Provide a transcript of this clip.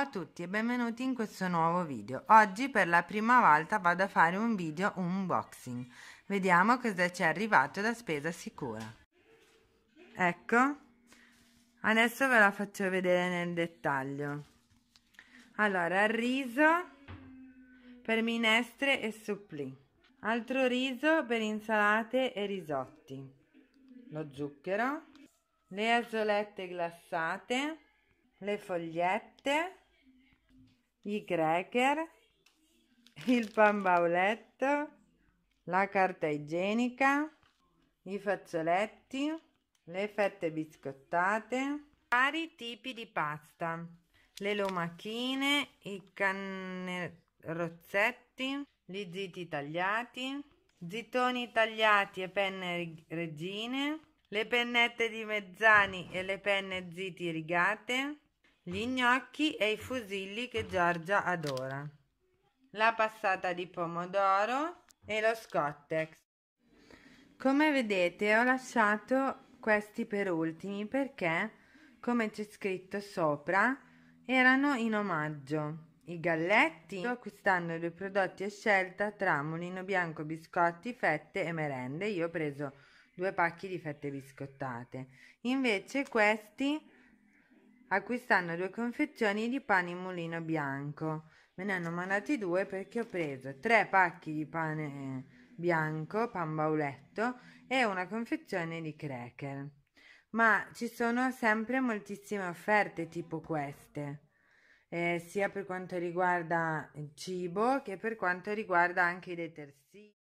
Ciao a tutti e benvenuti in questo nuovo video. Oggi per la prima volta vado a fare un video unboxing. Vediamo cosa ci è arrivato da spesa sicura. Ecco, adesso ve la faccio vedere nel dettaglio. Allora, riso per minestre e supplì. Altro riso per insalate e risotti. Lo zucchero. Le asolette glassate le fogliette i cracker, il pan bauletto, la carta igienica, i fazzoletti, le fette biscottate, vari tipi di pasta, le lomachine, i canne rozzetti, gli ziti tagliati, zitoni tagliati e penne regine, le pennette di mezzani e le penne ziti rigate, gli gnocchi e i fusilli che Giorgia adora, la passata di pomodoro e lo scottex. Come vedete ho lasciato questi per ultimi perché, come c'è scritto sopra, erano in omaggio. I galletti, sto acquistando due prodotti a scelta tra mulino bianco, biscotti, fette e merende. Io ho preso due pacchi di fette biscottate. Invece questi acquistando due confezioni di pane in mulino bianco. Me ne hanno mandati due perché ho preso tre pacchi di pane bianco, pan bauletto e una confezione di cracker. Ma ci sono sempre moltissime offerte tipo queste. Eh, sia per quanto riguarda il cibo che per quanto riguarda anche i detersivi.